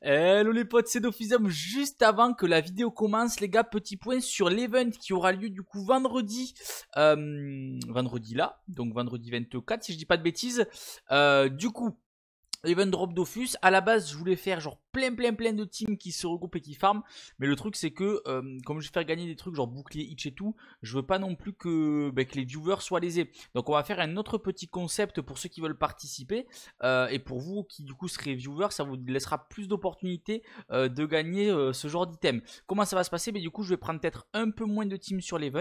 Hello les potes, c'est Dofisum. Juste avant que la vidéo commence, les gars, petit point sur l'event qui aura lieu du coup vendredi. Euh, vendredi là, donc vendredi 24 si je dis pas de bêtises. Euh, du coup, event drop Dofus. À la base, je voulais faire genre plein plein plein de teams qui se regroupent et qui farment. Mais le truc c'est que euh, comme je vais faire gagner des trucs genre bouclier itch et tout, je veux pas non plus ben, que, les viewers soient lésés. Donc on va faire un autre petit concept pour ceux qui veulent participer. Euh, et pour vous qui du coup serez viewers, ça vous laissera plus d'opportunités euh, de gagner ce genre d'item. Comment ça va se passer Mais ben, Du coup je vais prendre peut-être un peu moins de teams sur l'event.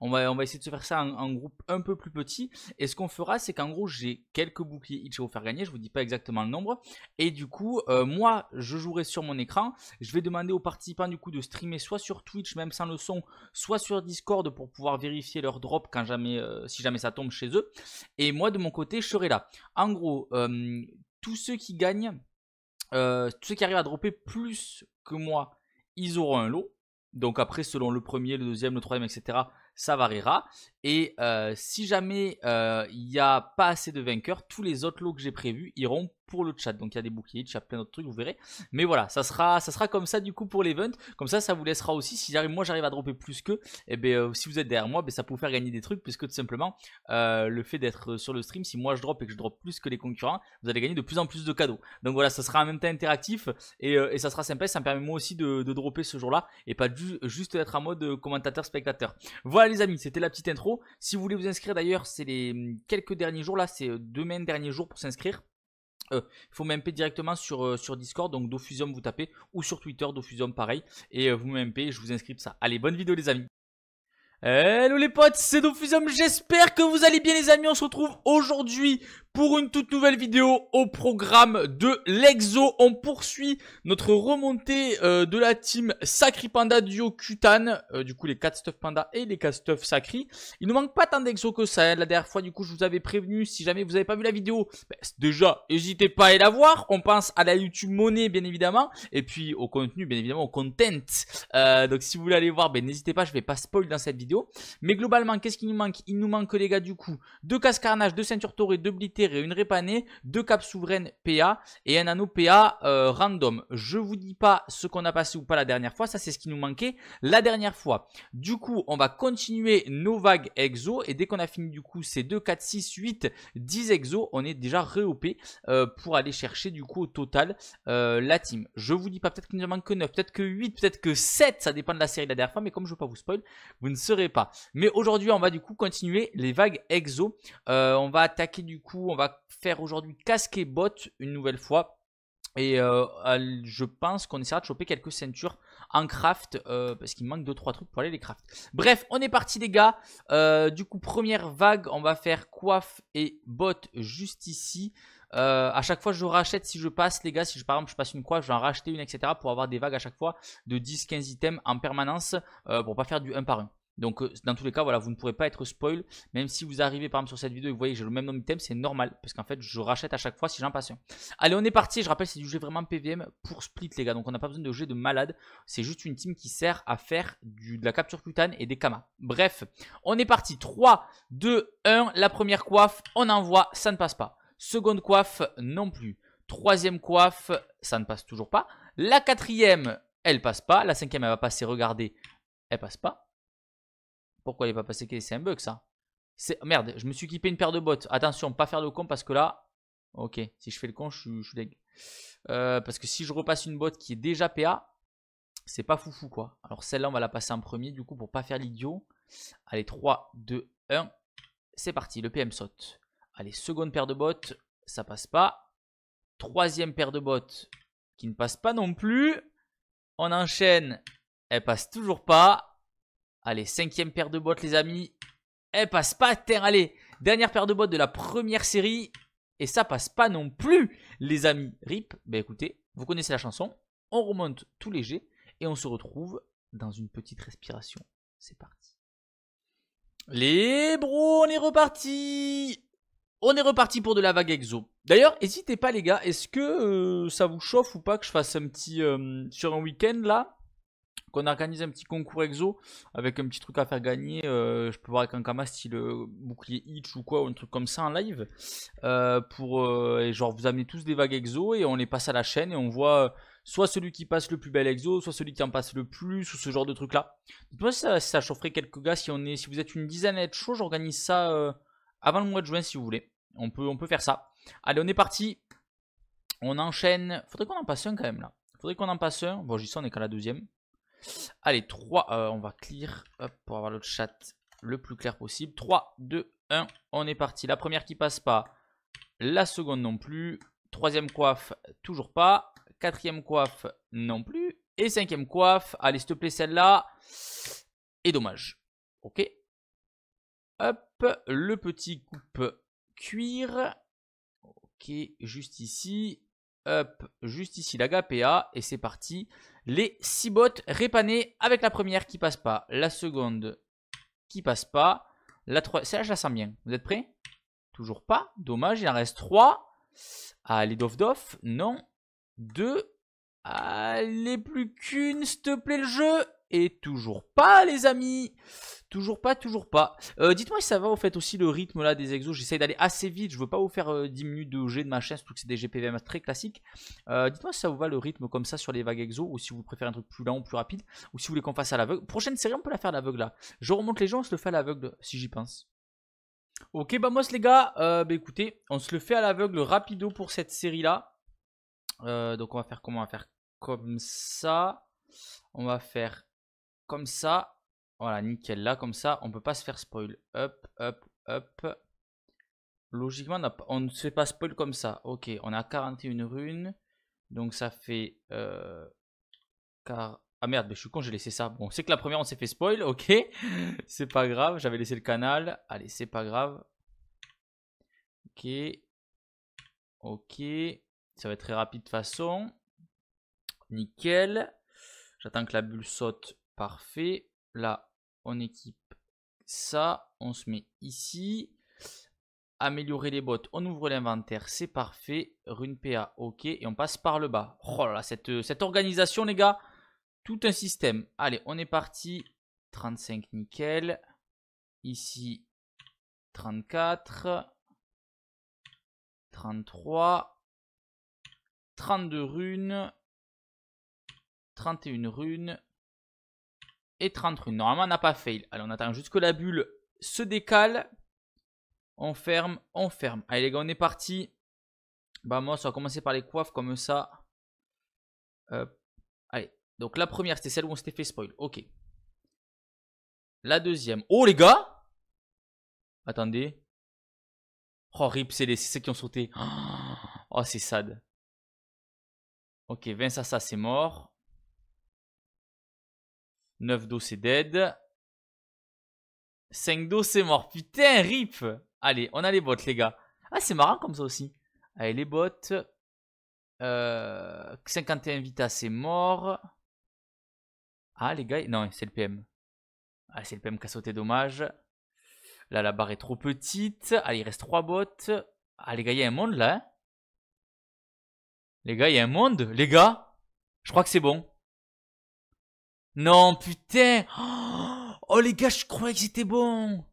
On va, on va essayer de se faire ça en, groupe un peu plus petit. Et ce qu'on fera c'est qu'en gros j'ai quelques boucliers itch à vous faire gagner, je vous dis pas exactement le nombre. Et du coup moi je je jouerai sur mon écran. Je vais demander aux participants du coup de streamer soit sur Twitch même sans le son, soit sur Discord pour pouvoir vérifier leur drop quand jamais, euh, si jamais ça tombe chez eux. Et moi de mon côté, je serai là. En gros, euh, tous ceux qui gagnent, euh, tous ceux qui arrivent à dropper plus que moi, ils auront un lot. Donc après, selon le premier, le deuxième, le troisième, etc., ça variera. Et euh, si jamais euh, il n'y a pas assez de vainqueurs, tous les autres lots que j'ai prévus iront pour le chat. Donc il y a des boucliers, il y a plein d'autres trucs, vous verrez. Mais voilà, ça sera, ça sera comme ça du coup pour l'event. Comme ça, ça vous laissera aussi, si j'arrive, moi j'arrive à dropper plus que, et eh bien, euh, si vous êtes derrière moi, ben, ça peut vous faire gagner des trucs, puisque tout simplement, le fait d'être sur le stream, si moi je drop et que je drop plus que les concurrents, vous allez gagner de plus en plus de cadeaux. Donc voilà, ça sera en même temps interactif et, ça sera sympa, ça me permet moi aussi de, dropper ce jour-là et pas juste d'être en mode commentateur-spectateur. Voilà les amis, c'était la petite intro. Si vous voulez vous inscrire d'ailleurs, c'est les hum, quelques derniers jours là, c'est euh, demain dernier jour pour s'inscrire. Euh, il faut m'MP directement sur, euh, sur Discord, donc Dofusium vous tapez, ou sur Twitter, Dofusium pareil, et vous m'MP, je vous inscris ça. Allez, bonne vidéo les amis Hello les potes, c'est Dofusium, j'espère que vous allez bien les amis, on se retrouve aujourd'hui pour une toute nouvelle vidéo au programme de l'Exo. On poursuit notre remontée euh, de la team Sacri Panda Duo Cutane. Euh, du coup, les 4 stuff Panda et les 4 stuff Sacri. Il ne manque pas tant d'Exo que ça. Hein. La dernière fois, du coup, je vous avais prévenu. Si jamais vous n'avez pas vu la vidéo, ben, déjà, n'hésitez pas à aller la voir. On pense à la YouTube Monnaie, bien évidemment. Et puis au contenu, bien évidemment, au content. Euh, donc si vous voulez aller voir, ben, n'hésitez pas. Je vais pas spoil dans cette vidéo. Mais globalement, qu'est-ce qui nous manque Il nous manque, les gars, du coup, deux casse carnage, deux ceinture torées, deux blitter et une répanée, deux capes souveraines PA et un anneau PA euh, random. Je vous dis pas ce qu'on a passé ou pas la dernière fois, ça c'est ce qui nous manquait la dernière fois. Du coup, on va continuer nos vagues exo et dès qu'on a fini du coup ces 2, 4, 6, 8, 10 exo, on est déjà réopé euh, pour aller chercher du coup au total euh, la team. Je vous dis pas, peut-être qu'il ne manque que 9, peut-être que 8, peut-être que 7, ça dépend de la série de la dernière fois, mais comme je ne veux pas vous spoil, vous ne serez pas. Mais aujourd'hui, on va du coup continuer les vagues exo. on va attaquer du coup on va faire aujourd'hui casque et bot une nouvelle fois. Et euh, je pense qu'on essaiera de choper quelques ceintures en craft euh, parce qu'il manque 2-3 trucs pour aller les craft. Bref, on est parti les gars. Euh, du coup, première vague, on va faire coiffe et bottes juste ici. A à chaque fois, je rachète si je passe, les gars. Si je, par exemple, je passe une coiffe, je vais en racheter une, etc. pour avoir des vagues à chaque fois de 10-15 items en permanence pour pas faire du 1 par 1. Donc, euh, dans tous les cas, voilà, vous ne pourrez pas être spoil. Même si vous arrivez par exemple sur cette vidéo et vous voyez que j'ai le même nombre d'items, c'est normal. Parce qu'en fait, je rachète à chaque fois si j'ai passe un. Allez, on est parti. Je rappelle, c'est du jeu vraiment PVM pour split, les gars. Donc, on n'a pas besoin de jeu de malade. C'est juste une team qui sert à faire du, de la capture cutane et des kamas. Bref, on est parti. 3, 2, 1. La première coiffe, on envoie. Ça ne passe pas. Seconde coiffe, non plus. Troisième coiffe, ça ne passe toujours pas. La quatrième, elle passe pas. La cinquième, elle va passer. Regardez, elle passe pas. Pourquoi il n'est pas passé C'est un bug ça. Merde, je me suis équipé une paire de bottes. Attention, pas faire le con parce que là... Ok, si je fais le con, je, suis, euh, parce que si je repasse une botte qui est déjà PA, c'est pas foufou quoi. Alors celle-là, on va la passer en premier du coup pour pas faire l'idiot. Allez, 3, 2, 1. C'est parti, le PM saute. Allez, seconde paire de bottes, ça passe pas. Troisième paire de bottes qui ne passe pas non plus. On enchaîne, elle passe toujours pas. Allez, cinquième paire de bottes, les amis. Elle passe pas à terre, allez. Dernière paire de bottes de la première série. Et ça passe pas non plus, les amis. Rip, ben écoutez, vous connaissez la chanson. On remonte tout léger et on se retrouve dans une petite respiration. C'est parti. Les bros, on est reparti On est reparti pour de la vague exo. D'ailleurs, n'hésitez pas les gars, est-ce que euh, ça vous chauffe ou pas que je fasse un petit... Euh, sur un week-end là qu'on organise un petit concours exo avec un petit truc à faire gagner. Euh, je peux voir avec un Kama style le euh, bouclier itch ou quoi, ou un truc comme ça en live. Euh, pour, et genre, vous amenez tous des vagues exo et on les passe à la chaîne et on voit soit celui qui passe le plus bel exo, soit celui qui en passe le plus, ou ce genre de truc là. moi ça, chaufferait quelques gars. Si, on est, si vous êtes une dizaine à être chaud, j'organise ça avant le mois de juin si vous voulez. On peut, on peut faire ça. Allez, on est parti. On enchaîne. Faudrait qu'on en passe un quand même là. Faudrait qu'on en passe un. Bon, j'y on est qu'à la deuxième. Allez, 3, euh, on va clear pour avoir le chat le plus clair possible. 3, 2, 1, on est parti. La première qui passe pas, la seconde non plus. Troisième coiffe, toujours pas. Quatrième coiffe, non plus. Et cinquième coiffe, allez, s'il te plaît, celle-là. Et dommage. Ok. Hop, le petit coupe cuir. Ok, juste ici. Hop, juste ici la et c'est parti. Les 6 bottes répanées avec la première qui passe pas, la seconde qui passe pas, la troisième. Celle-là, je la sens bien. Vous êtes prêts Toujours pas. Dommage, il en reste 3. Allez, dof dof. Non. 2. Allez, plus qu'une, s'il te plaît, le jeu. Et toujours pas, les amis Toujours pas, toujours pas. Euh, dites-moi si ça va, au fait, aussi le rythme là des exos. J'essaye d'aller assez vite. Je veux pas vous faire 10 euh, minutes de G de machin, surtout que c'est des GPVM très classiques. Euh, dites-moi si ça vous va le rythme comme ça sur les vagues exos, ou si vous préférez un truc plus lent ou plus rapide, ou si vous voulez qu'on fasse à l'aveugle. Prochaine série, on peut la faire à l'aveugle là. Je remonte les gens, on se le fait à l'aveugle, si j'y pense. Ok, bah moi les gars, bah écoutez, on se le fait à l'aveugle rapido pour cette série là. donc on va faire comment On va faire comme ça. On va faire comme ça. Voilà, nickel. Là, comme ça, on peut pas se faire spoil. Hop, hop, hop. Logiquement, on ne se fait pas spoil comme ça. Ok, on a 41 runes. Donc ça fait... car... Euh, ah merde, je suis con, j'ai laissé ça. Bon, c'est que la première, on s'est fait spoil, ok. c'est pas grave, j'avais laissé le canal. Allez, c'est pas grave. Ok. Ok. Ça va être très rapide de façon. Nickel. J'attends que la bulle saute Parfait. Là, on équipe ça. On se met ici. Améliorer les bottes. On ouvre l'inventaire. C'est parfait. Rune PA. OK. Et on passe par le bas. Oh là cette, cette organisation, les gars. Tout un système. Allez, on est parti. 35, nickel. Ici, 34. 33. 32 runes. 31 runes et 31. Normalement, on n'a pas fail. Allez, on attend que la bulle se décale. On ferme, on ferme. Allez les gars, on est parti. Bah moi, on va commencer par les coiffes comme ça. allez, donc la première, c'était celle où on s'était fait spoil. Ok. La deuxième. Oh les gars Attendez. Oh rip, c'est les, ceux qui ont sauté. Oh, c'est sad. Ok, 20 ça, ça c'est mort. 9 dos, c'est dead. 5 dos, c'est mort. Putain, rip Allez, on a les bots, les gars. Ah, c'est marrant comme ça aussi. Allez, les bots. 51 euh, Vita, c'est mort. Ah, les gars, non, c'est le PM. Ah, c'est le PM qui a sauté, dommage. Là, la barre est trop petite. Allez, il reste 3 bottes. Ah, les gars, il y a un monde, là. Hein. les gars, il y a un monde. Les gars, je crois que c'est bon. Non, putain Oh les gars, je croyais que c'était bon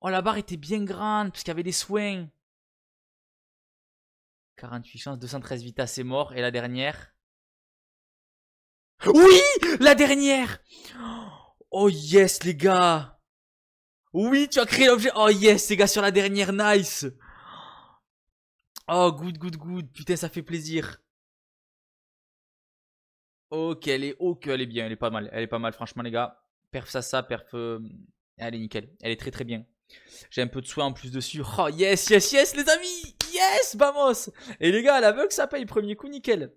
Oh la barre était bien grande, parce qu'il y avait des soins. 48 chances, 213 vitas c'est mort. Et la dernière Oui La dernière Oh yes les gars Oui, tu as créé l'objet Oh yes les gars, sur la dernière, nice Oh good, good, good, putain ça fait plaisir Ok, elle est ok, elle est bien, elle est pas mal, elle est pas mal franchement les gars. Perf ça ça, perf, euh, elle est nickel, elle est très très bien. J'ai un peu de soin en plus dessus. Oh yes, yes, yes les amis, yes, bamos. Et les gars, la que ça paye, premier coup nickel.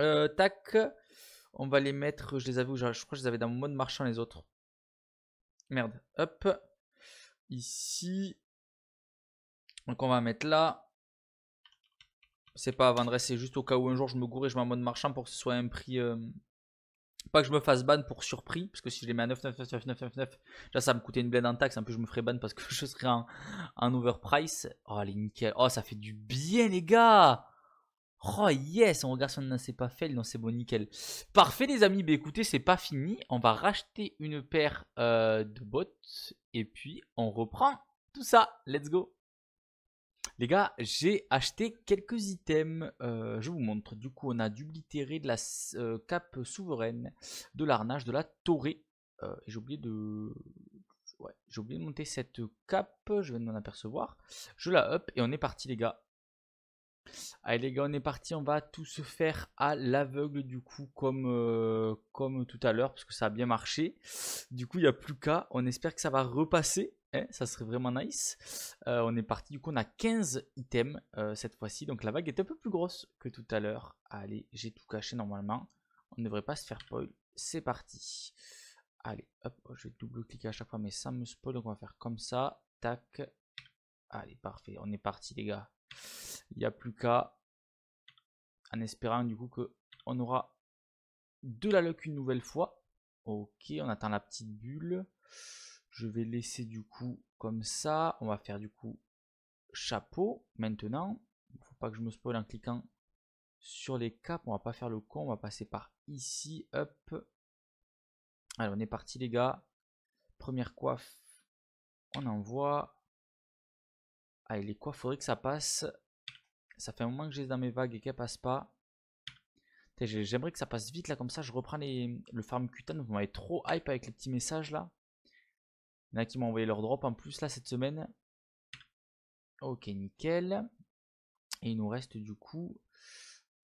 Euh, tac, on va les mettre, je les avoue, je crois que je les avais dans mon mode marchand les autres. Merde, hop, ici. Donc on va mettre là. C'est pas pas, vendre, c'est juste au cas où un jour je me gourrais je mets en mode marchand pour que ce soit un prix. Euh, pas que je me fasse ban pour surpris, parce que si je les mets à 9, là ça va me coûter une blinde en taxe. En plus, je me ferai ban parce que je serai en, overprice. Oh, les nickel. Oh, ça fait du bien, les gars! Oh yes, on regarde si on pas fait. Non, c'est bon, nickel. Parfait, les amis. Bah écoutez, c'est pas fini. On va racheter une paire euh, de bottes. Et puis, on reprend tout ça. Let's go. Les gars, j'ai acheté quelques items. Euh, je vous montre. Du coup, on a du de la euh, cape souveraine, de l'arnage, de la torée. Euh, j'ai oublié de... j'ai oublié de monter cette cape. Je vais m'en apercevoir. Je la up et on est parti, les gars. Allez les gars, on est parti, on va tout se faire à l'aveugle du coup comme, euh, comme tout à l'heure parce que ça a bien marché. Du coup, il n'y a plus qu'à, on espère que ça va repasser. Eh, ça serait vraiment nice. Euh, on est parti, du coup, on a 15 items euh, cette fois-ci. Donc la vague est un peu plus grosse que tout à l'heure. Allez, j'ai tout caché normalement. On ne devrait pas se faire spoil. C'est parti. Allez, hop, oh, je vais double-cliquer à chaque fois, mais ça me spoil. Donc on va faire comme ça. Tac. Allez, parfait. On est parti, les gars. Il n'y a plus qu'à. En espérant, du coup, que on aura de la luck une nouvelle fois. Ok, on attend la petite bulle. Je vais laisser du coup comme ça. On va faire du coup chapeau maintenant. Il faut pas que je me spoil en cliquant sur les caps. On va pas faire le con. On va passer par ici. Hop. Allez, on est parti les gars. Première coiffe. On envoie. Allez, les coiffes, faudrait que ça passe. Ça fait un moment que j'ai dans mes vagues et qu'elles passe pas. J'aimerais que ça passe vite là comme ça. Je reprends les, le farm cutane. Vous m'avez trop hype avec les petits messages là y en a qui m'ont envoyé leur drop en hein. plus là cette semaine. Ok, nickel. Et il nous reste du coup...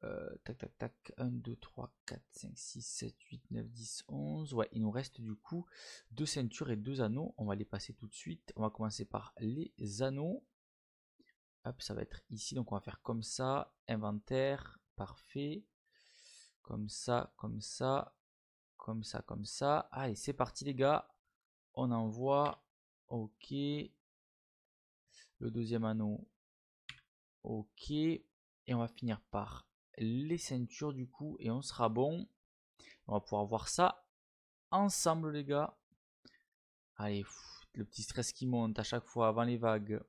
Euh, tac, tac, tac. 1, 2, 3, 4, 5, 6, 7, 8, 9, 10, 11. Ouais, il nous reste du coup deux ceintures et deux anneaux. On va les passer tout de suite. On va commencer par les anneaux. Hop, ça va être ici. Donc on va faire comme ça. Inventaire. Parfait. Comme ça, comme ça. Comme ça, comme ça. Allez, c'est parti les gars on envoie, ok, le deuxième anneau, ok, et on va finir par les ceintures du coup, et on sera bon, on va pouvoir voir ça ensemble les gars, allez, le petit stress qui monte à chaque fois avant les vagues,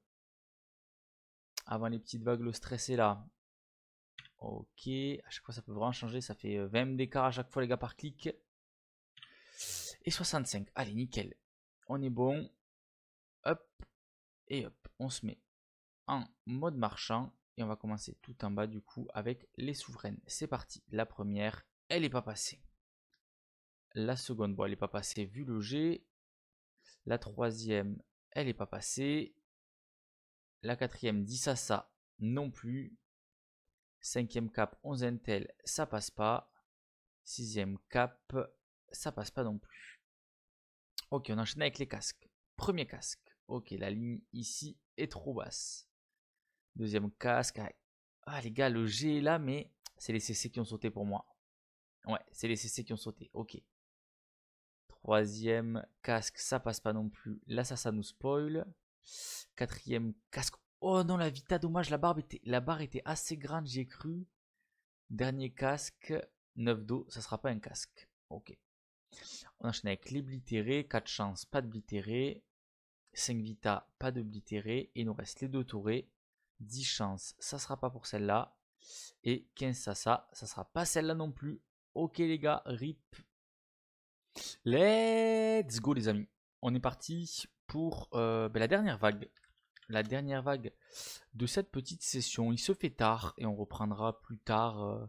avant les petites vagues, le stress est là, ok, à chaque fois ça peut vraiment changer, ça fait 20 euh, d'écart à chaque fois les gars par clic, et 65. Allez, nickel on est bon. Hop, et hop, on se met en mode marchand. Et on va commencer tout en bas du coup avec les souveraines. C'est parti. La première, elle n'est pas passée. La seconde, bon, elle n'est pas passée vu le G. La troisième, elle n'est pas passée. La quatrième, ça non plus. Cinquième cap, 11 intel, ça passe pas. Sixième cap, ça passe pas non plus. Ok, on enchaîne avec les casques. Premier casque. Ok, la ligne ici est trop basse. Deuxième casque. Ah, ah les gars, le G est là, mais c'est les CC qui ont sauté pour moi. Ouais, c'est les CC qui ont sauté. Ok. Troisième casque, ça passe pas non plus. Là, ça, ça nous spoil. Quatrième casque. Oh non, la Vita, dommage, la barre était, la barre était assez grande, j'ai cru. Dernier casque, neuf dos, ça sera pas un casque. Ok. On enchaîne avec les blitérés, 4 chances, pas de blitéré. 5 vita, pas de blitéré. Et il nous reste les 2 tourés, 10 chances, ça sera pas pour celle-là. Et 15 sasa, ça sera pas celle-là non plus. Ok les gars, rip. Let's go les amis. On est parti pour euh, ben, la dernière vague. La dernière vague de cette petite session. Il se fait tard et on reprendra plus tard euh,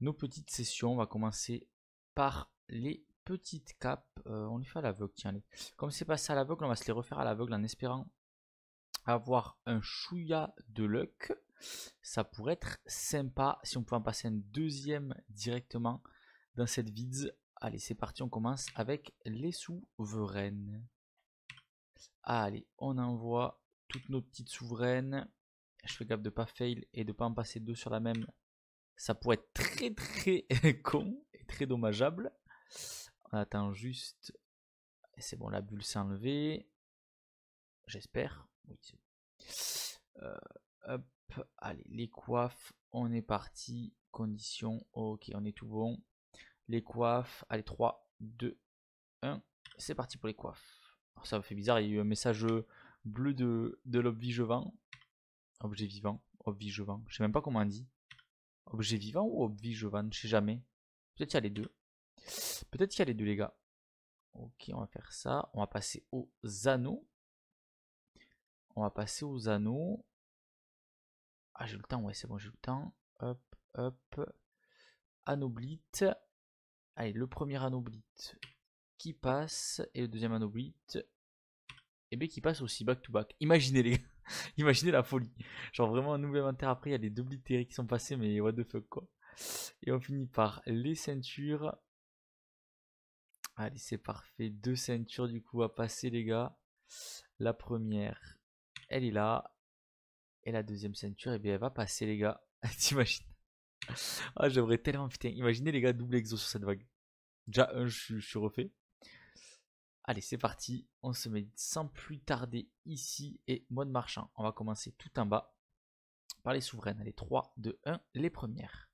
nos petites sessions. On va commencer par les petite cape. Euh, on lui fait à l'aveugle, tiens, allez. Comme c'est passé à l'aveugle, on va se les refaire à l'aveugle en espérant avoir un chouïa de luck. Ça pourrait être sympa si on pouvait en passer un deuxième directement dans cette vide. Allez, c'est parti, on commence avec les souveraines. Allez, on envoie toutes nos petites souveraines. Je fais gaffe de pas fail et de pas en passer deux sur la même. Ça pourrait être très très con et très dommageable. Attends juste. C'est bon, la bulle s'est enlevée. J'espère. Oui, c'est euh, hop, allez, les coiffes, on est parti. Conditions, ok, on est tout bon. Les coiffes, allez, 3, 2, 1. C'est parti pour les coiffes. Alors, ça me fait bizarre, il y a eu un message bleu de, de l'objet vivant. Objet vivant, objet vivant, je sais même pas comment on dit. Objet vivant ou objet vivant, je sais jamais. Peut-être il y a les deux. Peut-être qu'il y a les deux, les gars. Ok, on va faire ça. On va passer aux anneaux. On va passer aux anneaux. Ah, j'ai le temps, ouais, c'est bon, j'ai le temps. Hop, hop. Anoblite. Allez, le premier anoblite qui passe. Et le deuxième anoblite. Et eh bien qui passe aussi back to back. Imaginez les gars. Imaginez la folie. Genre vraiment un nouvel inventaire après, il y a les deux qui sont passés, mais what the fuck quoi. Et on finit par les ceintures. Allez, c'est parfait. Deux ceintures du coup à passer, les gars. La première, elle est là. Et la deuxième ceinture, eh bien, elle va passer, les gars. T'imagines Ah, j'aimerais tellement, putain. Imaginez, les gars, double exo sur cette vague. Déjà, je, je suis refait. Allez, c'est parti. On se met sans plus tarder ici. Et mode marchand. On va commencer tout en bas. Par les souveraines. Allez, 3, 2, 1. Les premières.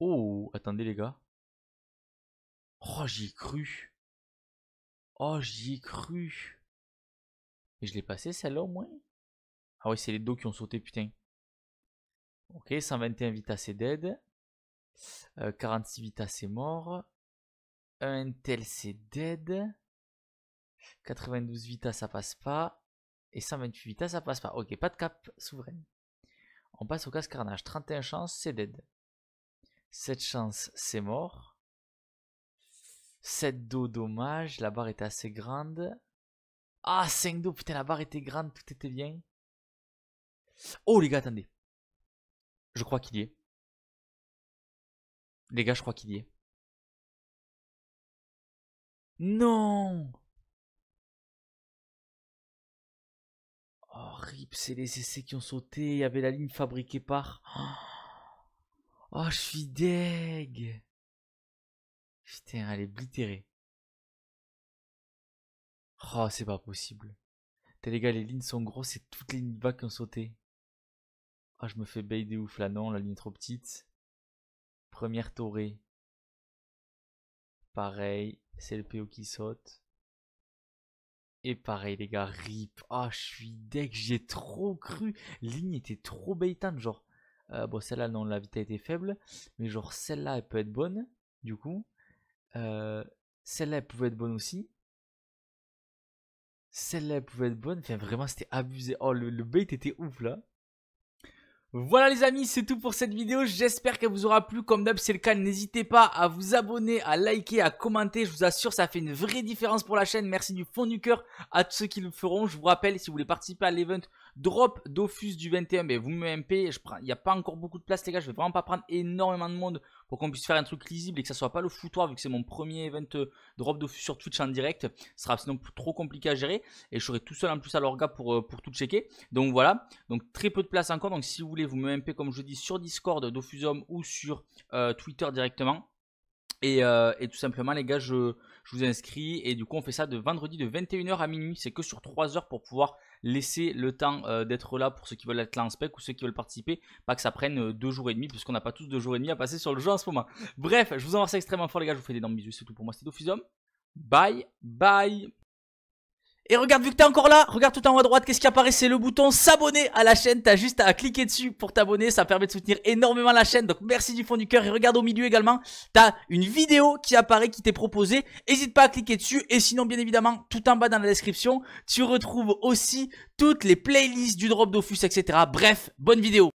Oh, attendez, les gars. Oh, j'y ai cru. Oh, j'y ai cru. Et je l'ai passé celle-là au moins. Ah oui, c'est les dos qui ont sauté, putain. Ok, 121 Vita c'est dead. 46 Vita c'est mort. Un tel c'est dead. 92 Vita ça passe pas. Et 128 Vita ça passe pas. Ok, pas de cap souveraine. On passe au casse carnage. 31 chance c'est dead. 7 chance c'est mort. 7 dos, dommage. La barre était assez grande. Ah, 5 dos, putain, la barre était grande, tout était bien. Oh, les gars, attendez. Je crois qu'il y est. Les gars, je crois qu'il y est. Non Oh, rip, c'est les essais qui ont sauté. Il y avait la ligne fabriquée par... Oh, je suis deg Putain, elle est blitérée. Oh, c'est pas possible. T'es les gars, les lignes sont grosses et toutes les lignes de bas ont sauté. Ah, je me fais baider de ouf là, non, la ligne est trop petite. Première torée. Pareil, c'est le PO qui saute. Et pareil les gars, rip. Ah, je suis deck, j'ai trop cru. Ligne était trop baitante, genre. Euh, bon, celle-là, non, la vitesse était faible. Mais genre, celle-là, elle peut être bonne, du coup. Euh, celle-là, elle pouvait être bonne aussi. Celle-là, elle pouvait être bonne. vraiment, c'était abusé. Oh, le, le bait était ouf, là. Voilà les amis, c'est tout pour cette vidéo, j'espère qu'elle vous aura plu, comme d'hab c'est le cas, n'hésitez pas à vous abonner, à liker, à commenter, je vous assure ça fait une vraie différence pour la chaîne, merci du fond du cœur à tous ceux qui le feront, je vous rappelle si vous voulez participer à l'event Drop Dofus du 21, mais vous me MP, il n'y a pas encore beaucoup de place les gars, je vais vraiment pas prendre énormément de monde pour qu'on puisse faire un truc lisible et que ça soit pas le foutoir vu que c'est mon premier event euh, Drop d'Offus sur Twitch en direct, ce sera sinon trop compliqué à gérer et je serai tout seul en plus à l'orga pour, euh, pour tout checker. Donc voilà, donc très peu de place encore, donc si vous voulez vous me MP comme je dis sur Discord, Dofusum ou sur euh, Twitter directement euh, et, tout simplement, les gars, je, vous inscris. Et du coup, on fait ça de vendredi de 21h à minuit. C'est que sur 3 h pour pouvoir laisser le temps euh, d'être là pour ceux qui veulent être là en spec ou ceux qui veulent participer. Pas que ça prenne 2 euh, jours et demi, puisqu'on n'a pas tous 2 jours et demi à passer sur le jeu en ce moment. Bref, je vous embrasse extrêmement fort, les gars. Je vous fais des énormes bisous. C'est tout pour moi. C'était Dofusum. Bye, bye. Et regarde, vu que t'es encore là, regarde tout en haut à droite, qu'est-ce qui apparaît C'est le bouton s'abonner à la chaîne. T'as juste à cliquer dessus pour t'abonner. Ça permet de soutenir énormément la chaîne. Donc merci du fond du cœur. Et regarde au milieu également, t'as une vidéo qui apparaît, qui t'est proposée. N'hésite pas à cliquer dessus. Et sinon, bien évidemment, tout en bas dans la description, tu retrouves aussi toutes les playlists du drop d'Offus, etc. Bref, bonne vidéo.